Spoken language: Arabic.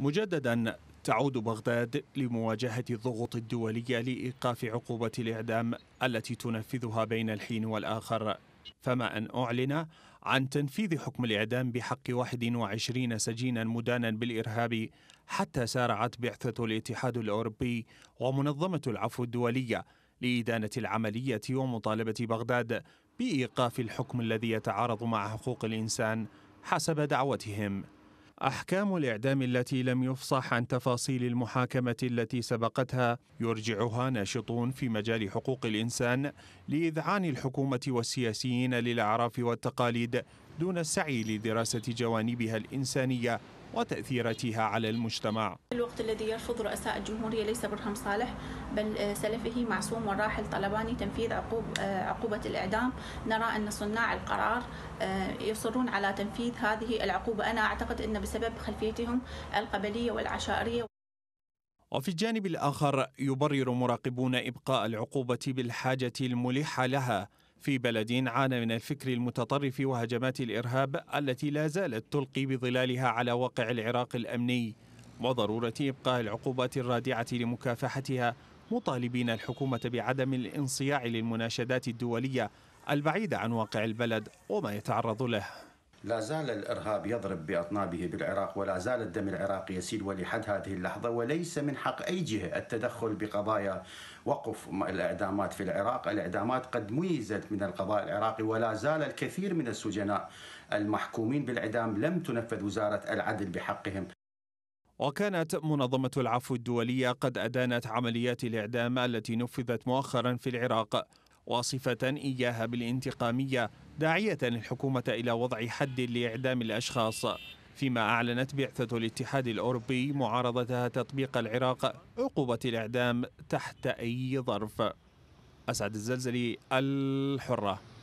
مجددا تعود بغداد لمواجهة الضغوط الدولية لإيقاف عقوبة الإعدام التي تنفذها بين الحين والآخر فما أن أعلن عن تنفيذ حكم الإعدام بحق 21 سجينا مدانا بالإرهاب حتى سارعت بعثة الاتحاد الأوروبي ومنظمة العفو الدولية لإدانة العملية ومطالبة بغداد بإيقاف الحكم الذي يتعارض مع حقوق الإنسان حسب دعوتهم أحكام الإعدام التي لم يفصح عن تفاصيل المحاكمة التي سبقتها يرجعها ناشطون في مجال حقوق الإنسان لإذعان الحكومة والسياسيين للأعراف والتقاليد دون السعي لدراسة جوانبها الإنسانية وتأثيراتها على المجتمع الوقت الذي يرفض رؤساء الجمهورية ليس برهم صالح بل آه، سلفه معصوم والراحل طلباني تنفيذ عقوب آه، عقوبة الإعدام نرى أن صناع القرار آه، يصرون على تنفيذ هذه العقوبة أنا أعتقد أن بسبب خلفيتهم القبلية والعشائرية وفي الجانب الآخر يبرر مراقبون إبقاء العقوبة بالحاجة الملحة لها في بلد عانى من الفكر المتطرف وهجمات الإرهاب التي لا زالت تلقي بظلالها على واقع العراق الأمني وضرورة إبقاء العقوبات الرادعة لمكافحتها مطالبين الحكومة بعدم الانصياع للمناشدات الدولية البعيدة عن واقع البلد وما يتعرض له لا زال الإرهاب يضرب بأطنابه بالعراق ولا زال الدم العراقي يسيل ولحد هذه اللحظة وليس من حق أي جهة التدخل بقضايا وقف الإعدامات في العراق الإعدامات قد ميزت من القضاء العراقي ولا زال الكثير من السجناء المحكومين بالإعدام لم تنفذ وزارة العدل بحقهم وكانت منظمة العفو الدولية قد أدانت عمليات الإعدام التي نفذت مؤخرا في العراق واصفة إياها بالانتقامية داعية الحكومة إلى وضع حد لإعدام الأشخاص فيما أعلنت بعثة الاتحاد الأوروبي معارضتها تطبيق العراق عقوبة الإعدام تحت أي ظرف أسعد الزلزلي الحرة